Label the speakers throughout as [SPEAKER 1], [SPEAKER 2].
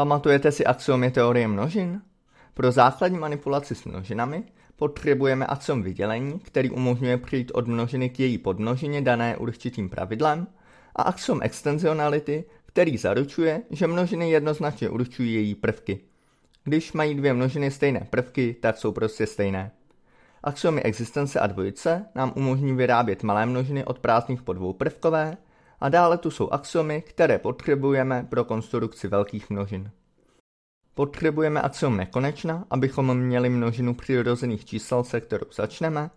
[SPEAKER 1] Pamatujete si axiomy teorie množin? Pro základní manipulaci s množinami potřebujeme axiom vydělení, který umožňuje přijít od množiny k její podmnožině dané určitým pravidlem, a axiom extenzionality, který zaručuje, že množiny jednoznačně určují její prvky. Když mají dvě množiny stejné prvky, tak jsou prostě stejné. Axiomy existence a dvojice nám umožní vyrábět malé množiny od prázdných po dvouprvkové, a dále tu jsou axiomy, které potřebujeme pro konstrukci velkých množin. Potřebujeme axiom nekonečna, abychom měli množinu přirozených čísel, se kterou začneme.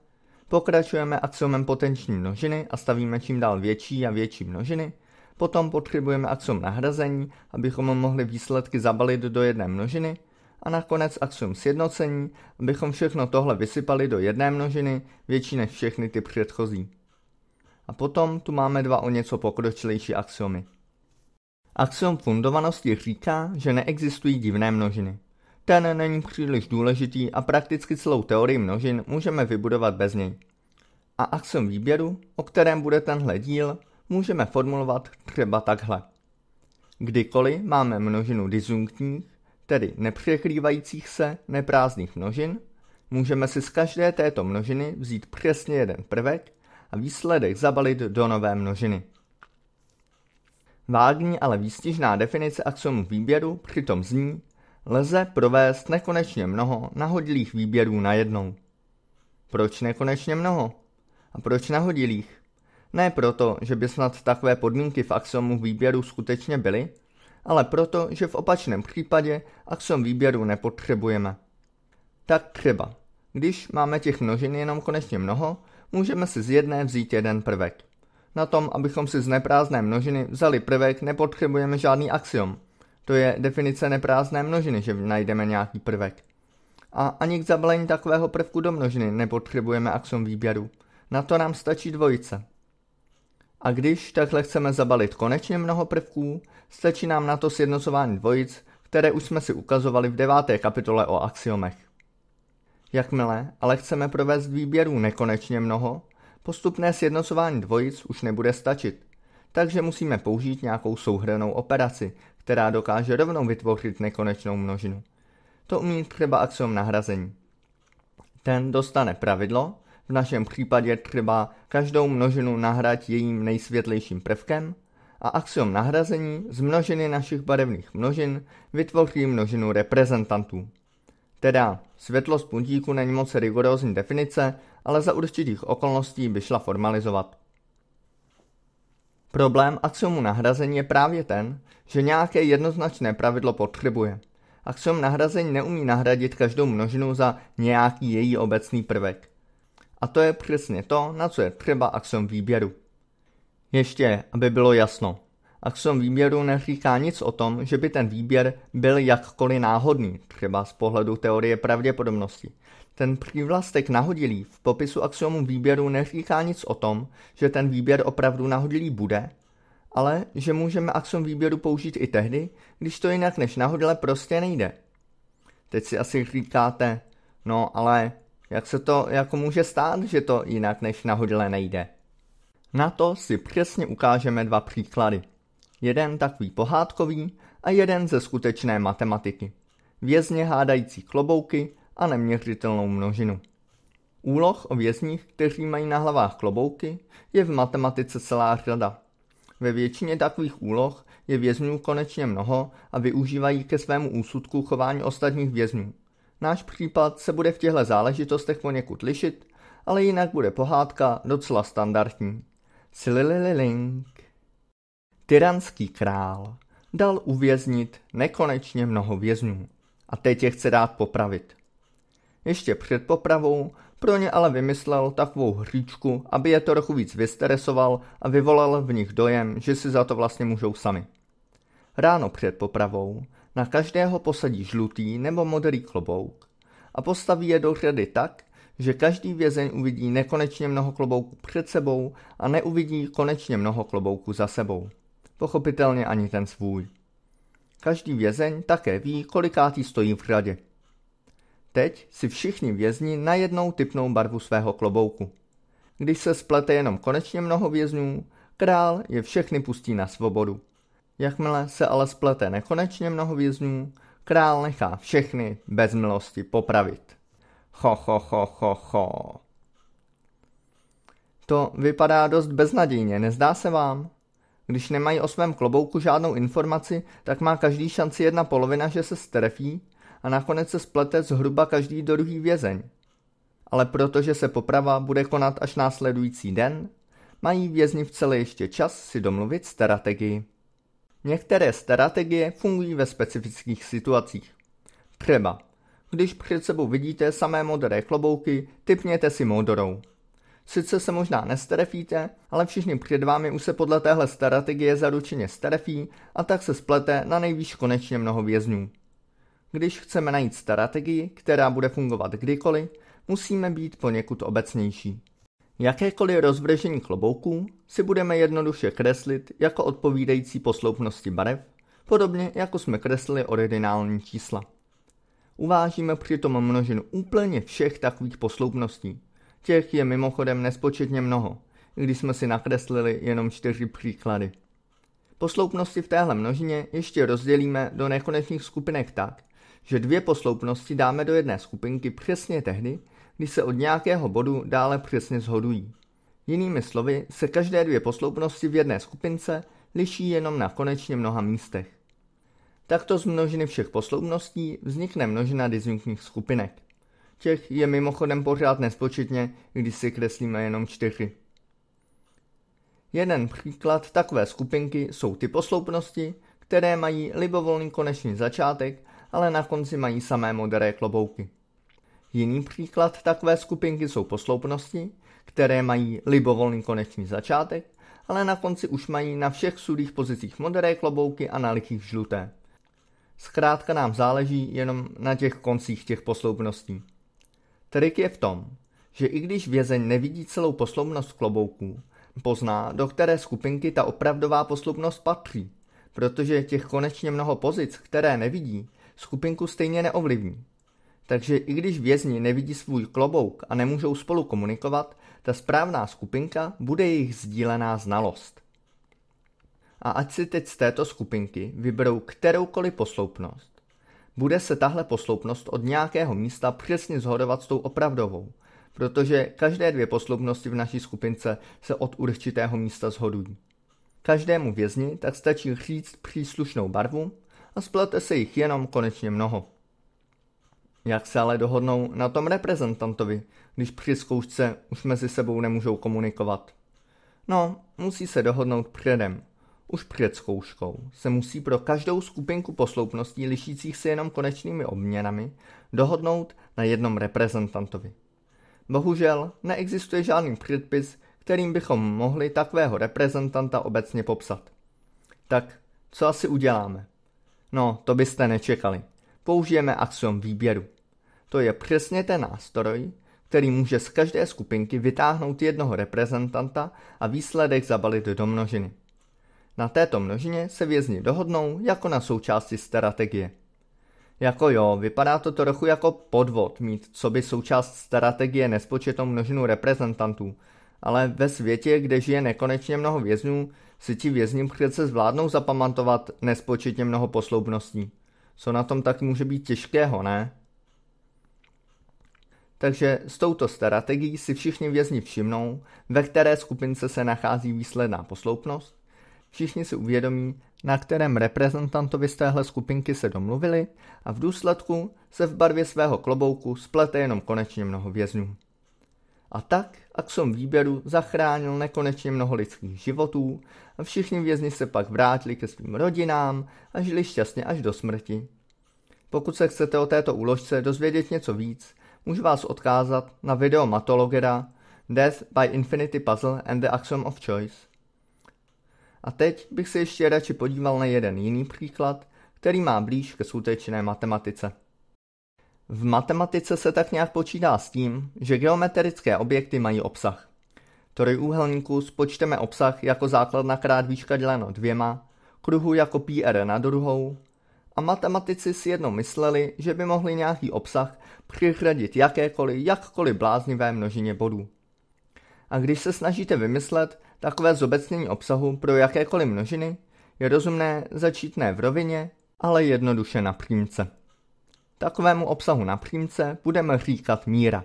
[SPEAKER 1] Pokračujeme axiomem potenční množiny a stavíme čím dál větší a větší množiny. Potom potřebujeme axiom nahrazení, abychom mohli výsledky zabalit do jedné množiny. A nakonec axiom sjednocení, abychom všechno tohle vysypali do jedné množiny, větší než všechny ty předchozí. A potom tu máme dva o něco pokročilejší axiomy. Axiom fundovanosti říká, že neexistují divné množiny. Ten není příliš důležitý a prakticky celou teorii množin můžeme vybudovat bez něj. A axiom výběru, o kterém bude tenhle díl, můžeme formulovat třeba takhle. Kdykoliv máme množinu disjunktních, tedy nepřekrývajících se neprázdných množin, můžeme si z každé této množiny vzít přesně jeden prvek a výsledek zabalit do nové množiny. Vágní, ale výstižná definice axiomu výběru přitom zní, lze provést nekonečně mnoho nahodilých výběrů najednou. Proč nekonečně mnoho? A proč nahodilých? Ne proto, že by snad takové podmínky v axiomu výběru skutečně byly, ale proto, že v opačném případě axiom výběru nepotřebujeme. Tak třeba, když máme těch množin jenom konečně mnoho, můžeme si z jedné vzít jeden prvek. Na tom, abychom si z neprázdné množiny vzali prvek, nepotřebujeme žádný axiom. To je definice neprázdné množiny, že najdeme nějaký prvek. A ani k zabalení takového prvku do množiny nepotřebujeme axiom výběru. Na to nám stačí dvojice. A když takhle chceme zabalit konečně mnoho prvků, stačí nám na to sjednocování dvojic, které už jsme si ukazovali v deváté kapitole o axiomech. Jakmile ale chceme provést výběrů nekonečně mnoho, postupné sjednocování dvojic už nebude stačit, takže musíme použít nějakou souhrnou operaci, která dokáže rovnou vytvořit nekonečnou množinu. To umí třeba axiom nahrazení. Ten dostane pravidlo, v našem případě třeba každou množinu nahrát jejím nejsvětlejším prvkem, a axiom nahrazení z množiny našich barevných množin vytvoří množinu reprezentantů. Teda, světlost puntíku není moc rigorózní definice, ale za určitých okolností by šla formalizovat. Problém axiomu nahrazení je právě ten, že nějaké jednoznačné pravidlo potřebuje. Axiom nahrazení neumí nahradit každou množinu za nějaký její obecný prvek. A to je přesně to, na co je třeba axiom výběru. Ještě, aby bylo jasno, a v svém výběru neříká nic o tom, že by ten výběr byl jakkoliv náhodný, třeba z pohledu teorie pravděpodobnosti. Ten přívlastek nahodilý v popisu axiomu výběru neříká nic o tom, že ten výběr opravdu nahodilý bude, ale že můžeme axiom výběru použít i tehdy, když to jinak než nahodile prostě nejde. Teď si asi říkáte, no ale jak se to jako může stát, že to jinak než nahodile nejde? Na to si přesně ukážeme dva příklady jeden takový pohádkový a jeden ze skutečné matematiky. Vězně hádající klobouky a neměřitelnou množinu. Úloh o vězních, kteří mají na hlavách klobouky, je v matematice celá řada. Ve většině takových úloh je vězňů konečně mnoho a využívají ke svému úsudku chování ostatních vězňů. Náš případ se bude v těchto záležitostech poněkud lišit, ale jinak bude pohádka docela standardní. Sililililing. Tyranský král dal uvěznit nekonečně mnoho vězňů a teď je chce dát popravit. Ještě před popravou pro ně ale vymyslel takovou hříčku, aby je to trochu víc vysteresoval a vyvolal v nich dojem, že si za to vlastně můžou sami. Ráno před popravou na každého posadí žlutý nebo modrý klobouk a postaví je do řady tak, že každý vězeň uvidí nekonečně mnoho klobouků před sebou a neuvidí konečně mnoho klobouků za sebou pochopitelně ani ten svůj. Každý vězeň také ví, kolikátý stojí v hradě. Teď si všichni vězni najednou typnou barvu svého klobouku. Když se splete jenom konečně mnoho vězňů, král je všechny pustí na svobodu. Jakmile se ale splete nekonečně mnoho vězňů, král nechá všechny bez milosti popravit. Cho, cho, cho, cho, cho. To vypadá dost beznadějně, nezdá se vám? Když nemají o svém klobouku žádnou informaci, tak má každý šanci jedna polovina, že se strefí a nakonec se splete zhruba každý druhý vězeň. Ale protože se poprava bude konat až následující den, mají vězni v celé ještě čas si domluvit strategii. Některé strategie fungují ve specifických situacích. Třeba, když před sebou vidíte samé modré klobouky, typněte si modrou. Sice se možná nesterefíte, ale všichni před vámi už se podle téhle strategie zaručeně sterefí a tak se splete na nejvýš konečně mnoho vězňů. Když chceme najít strategii, která bude fungovat kdykoliv, musíme být poněkud obecnější. Jakékoliv rozvržení klobouků si budeme jednoduše kreslit jako odpovídající posloupnosti barev, podobně jako jsme kreslili originální čísla. Uvážíme přitom množinu úplně všech takových posloupností – Těch je mimochodem nespočetně mnoho, když jsme si nakreslili jenom čtyři příklady. Posloupnosti v téhle množině ještě rozdělíme do nekonečných skupinek tak, že dvě posloupnosti dáme do jedné skupinky přesně tehdy, když se od nějakého bodu dále přesně zhodují. Jinými slovy se každé dvě posloupnosti v jedné skupince liší jenom na konečně mnoha místech. Takto z množiny všech posloupností vznikne množina disjunktních skupinek. Těch je mimochodem pořád nespočetně, když si kreslíme jenom čtyři. Jeden příklad takové skupinky jsou ty posloupnosti, které mají libovolný konečný začátek, ale na konci mají samé modré klobouky. Jiný příklad takové skupinky jsou posloupnosti, které mají libovolný konečný začátek, ale na konci už mají na všech sudých pozicích modré klobouky a na lichých žluté. Zkrátka nám záleží jenom na těch koncích těch posloupností. Trik je v tom, že i když vězeň nevidí celou posloupnost klobouků, pozná, do které skupinky ta opravdová posloupnost patří, protože těch konečně mnoho pozic, které nevidí, skupinku stejně neovlivní. Takže i když vězni nevidí svůj klobouk a nemůžou spolu komunikovat, ta správná skupinka bude jejich sdílená znalost. A ať si teď z této skupinky vyberou kteroukoliv posloupnost, bude se tahle posloupnost od nějakého místa přesně zhodovat s tou opravdovou, protože každé dvě posloupnosti v naší skupince se od určitého místa zhodují. Každému vězni tak stačí říct příslušnou barvu a splete se jich jenom konečně mnoho. Jak se ale dohodnou na tom reprezentantovi, když při zkoušce už mezi sebou nemůžou komunikovat? No, musí se dohodnout předem – už před zkouškou se musí pro každou skupinku posloupností lišících se jenom konečnými obměnami dohodnout na jednom reprezentantovi. Bohužel neexistuje žádný předpis, kterým bychom mohli takového reprezentanta obecně popsat. Tak co asi uděláme? No, to byste nečekali. Použijeme axiom výběru. To je přesně ten nástroj, který může z každé skupinky vytáhnout jednoho reprezentanta a výsledek zabalit do množiny. Na této množině se vězni dohodnou jako na součásti strategie. Jako jo, vypadá to trochu jako podvod mít co by součást strategie nespočetnou množinu reprezentantů, ale ve světě, kde žije nekonečně mnoho vězňů, si ti vězni přece zvládnou zapamatovat nespočetně mnoho posloubností. Co na tom tak může být těžkého, ne? Takže s touto strategií si všichni vězni všimnou, ve které skupince se nachází výsledná posloupnost všichni si uvědomí, na kterém reprezentantovi z téhle skupinky se domluvili a v důsledku se v barvě svého klobouku splete jenom konečně mnoho vězňů. A tak Axon výběru zachránil nekonečně mnoho lidských životů a všichni vězni se pak vrátili ke svým rodinám a žili šťastně až do smrti. Pokud se chcete o této úložce dozvědět něco víc, můžu vás odkázat na video Matologera Death by Infinity Puzzle and the Axiom of Choice. A teď bych se ještě radši podíval na jeden jiný příklad, který má blíž ke skutečné matematice. V matematice se tak nějak počítá s tím, že geometrické objekty mají obsah. úhelníku spočteme obsah jako základna krát výška děleno dvěma, kruhu jako πr na druhou, a matematici si jednou mysleli, že by mohli nějaký obsah přiřadit jakékoliv, jakkoliv bláznivé množině bodů. A když se snažíte vymyslet, Takové zobecnění obsahu pro jakékoliv množiny je rozumné začít ne v rovině, ale jednoduše na přímce. Takovému obsahu na přímce budeme říkat míra.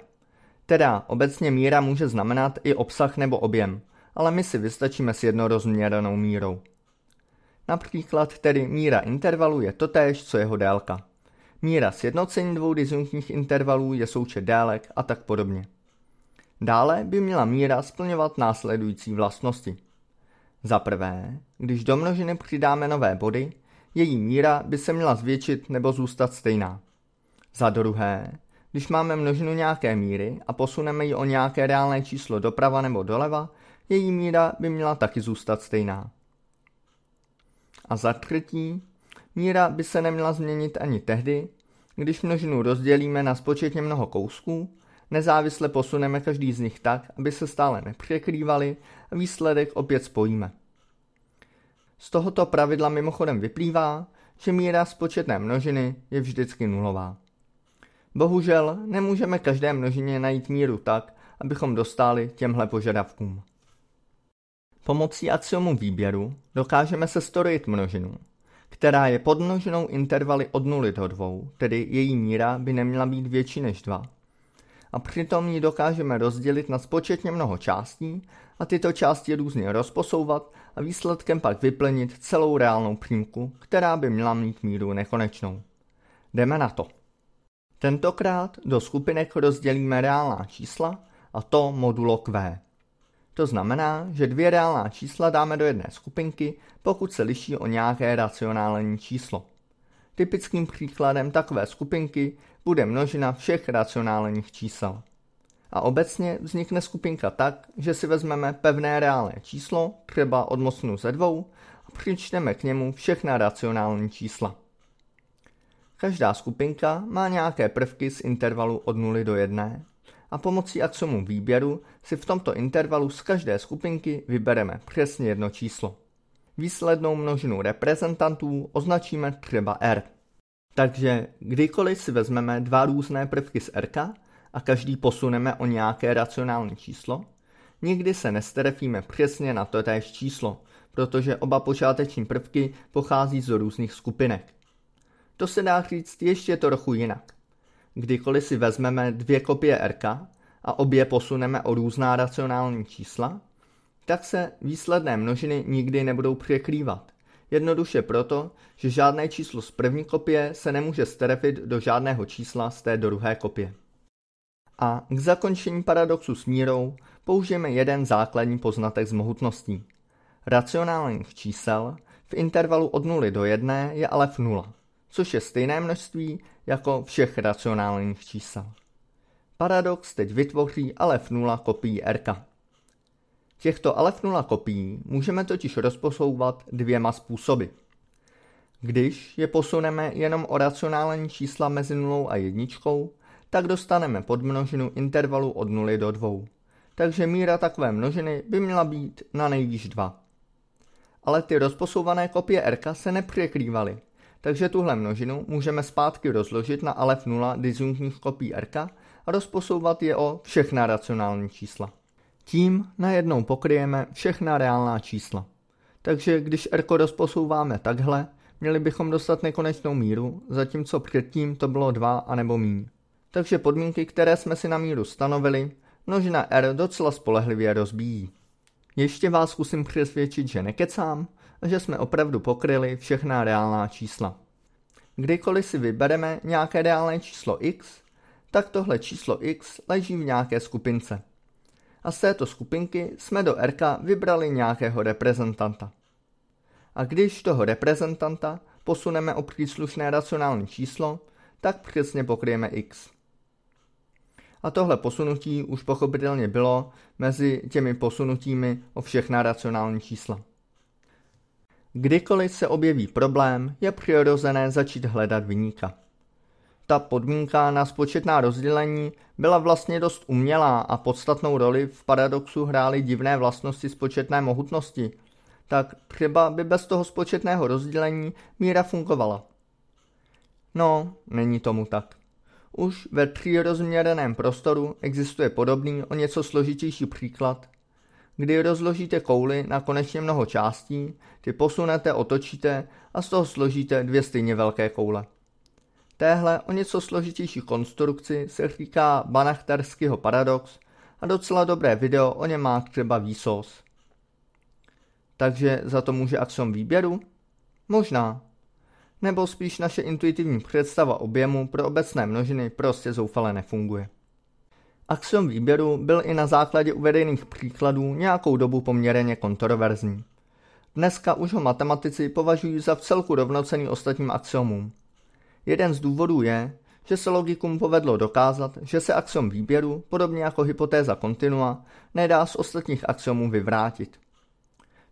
[SPEAKER 1] Teda obecně míra může znamenat i obsah nebo objem, ale my si vystačíme s jednorozměrnou mírou. Například tedy míra intervalu je totéž, co jeho délka. Míra sjednocení dvou disjunktních intervalů je součet délek a tak podobně. Dále by měla míra splňovat následující vlastnosti. Za prvé, když do množiny přidáme nové body, její míra by se měla zvětšit nebo zůstat stejná. Za druhé, když máme množinu nějaké míry a posuneme ji o nějaké reálné číslo doprava nebo doleva, její míra by měla taky zůstat stejná. A za třetí, míra by se neměla změnit ani tehdy, když množinu rozdělíme na spočetně mnoho kousků Nezávisle posuneme každý z nich tak, aby se stále nepřekrývali a výsledek opět spojíme. Z tohoto pravidla mimochodem vyplývá, že míra spočetné množiny je vždycky nulová. Bohužel nemůžeme každé množině najít míru tak, abychom dostali těmhle požadavkům. Pomocí axiomu výběru dokážeme se storit množinu, která je podmnožinou intervaly od 0 do 2, tedy její míra by neměla být větší než 2 a přitom ji dokážeme rozdělit na spočetně mnoho částí a tyto části různě rozposouvat a výsledkem pak vyplnit celou reálnou přímku, která by měla mít míru nekonečnou. Jdeme na to. Tentokrát do skupinek rozdělíme reálná čísla a to modulo Q. To znamená, že dvě reálná čísla dáme do jedné skupinky, pokud se liší o nějaké racionální číslo. Typickým příkladem takové skupinky bude množina všech racionálních čísel. A obecně vznikne skupinka tak, že si vezmeme pevné reálné číslo, třeba odmocnu ze dvou, a přičteme k němu všechna racionální čísla. Každá skupinka má nějaké prvky z intervalu od 0 do 1 a pomocí axomu výběru si v tomto intervalu z každé skupinky vybereme přesně jedno číslo. Výslednou množinu reprezentantů označíme třeba R. Takže kdykoliv si vezmeme dva různé prvky z RK a každý posuneme o nějaké racionální číslo, nikdy se nestrefíme přesně na to též číslo, protože oba počáteční prvky pochází z různých skupinek. To se dá říct ještě trochu jinak. Kdykoliv si vezmeme dvě kopie RK a obě posuneme o různá racionální čísla, tak se výsledné množiny nikdy nebudou překrývat. Jednoduše proto, že žádné číslo z první kopie se nemůže strefit do žádného čísla z té druhé kopie. A k zakončení paradoxu s mírou použijeme jeden základní poznatek z mohutností. Racionálních čísel v intervalu od 0 do 1 je ale v 0, což je stejné množství jako všech racionálních čísel. Paradox teď vytvoří ale v 0 kopii RK. Těchto alef 0 kopií můžeme totiž rozposouvat dvěma způsoby. Když je posuneme jenom o racionální čísla mezi 0 a 1, tak dostaneme podmnožinu intervalu od 0 do 2. Takže míra takové množiny by měla být na nejvýš 2. Ale ty rozposouvané kopie RK se nepřekrývaly, takže tuhle množinu můžeme zpátky rozložit na alef 0 disjunktních kopií RK a rozposouvat je o všechna racionální čísla. Tím najednou pokryjeme všechna reálná čísla. Takže když R rozposouváme takhle, měli bychom dostat nekonečnou míru, zatímco předtím to bylo 2 a nebo míň. Takže podmínky, které jsme si na míru stanovili, množina R docela spolehlivě rozbíjí. Ještě vás zkusím přesvědčit, že nekecám a že jsme opravdu pokryli všechna reálná čísla. Kdykoliv si vybereme nějaké reálné číslo x, tak tohle číslo x leží v nějaké skupince a z této skupinky jsme do RK vybrali nějakého reprezentanta. A když toho reprezentanta posuneme o příslušné racionální číslo, tak přesně pokryjeme x. A tohle posunutí už pochopitelně bylo mezi těmi posunutími o všechna racionální čísla. Kdykoliv se objeví problém, je přirozené začít hledat vyníka ta podmínka na spočetná rozdělení byla vlastně dost umělá a podstatnou roli v paradoxu hrály divné vlastnosti spočetné mohutnosti, tak třeba by bez toho spočetného rozdělení míra fungovala. No, není tomu tak. Už ve třírozměreném prostoru existuje podobný o něco složitější příklad, kdy rozložíte kouli na konečně mnoho částí, ty posunete, otočíte a z toho složíte dvě stejně velké koule. Téhle o něco složitější konstrukci se říká Banachterskýho paradox a docela dobré video o něm má třeba Výsos. Takže za to může axiom výběru? Možná. Nebo spíš naše intuitivní představa objemu pro obecné množiny prostě zoufale nefunguje. Axiom výběru byl i na základě uvedených příkladů nějakou dobu poměrně kontroverzní. Dneska už ho matematici považují za vcelku rovnocený ostatním axiomům – Jeden z důvodů je, že se logikum povedlo dokázat, že se axiom výběru, podobně jako hypotéza kontinua, nedá z ostatních axiomů vyvrátit.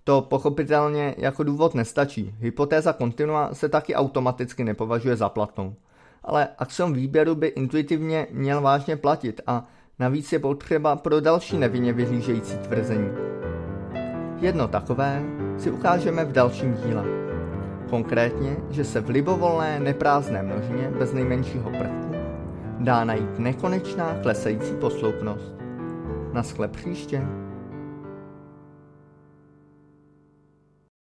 [SPEAKER 1] To pochopitelně jako důvod nestačí, hypotéza kontinua se taky automaticky nepovažuje za platnou. Ale axiom výběru by intuitivně měl vážně platit a navíc je potřeba pro další nevinně vyhlížející tvrzení. Jedno takové si ukážeme v dalším díle. Konkrétně, že se v libovolné neprázdné množině bez nejmenšího prvku dá najít nekonečná klesající posloupnost. sklep příště.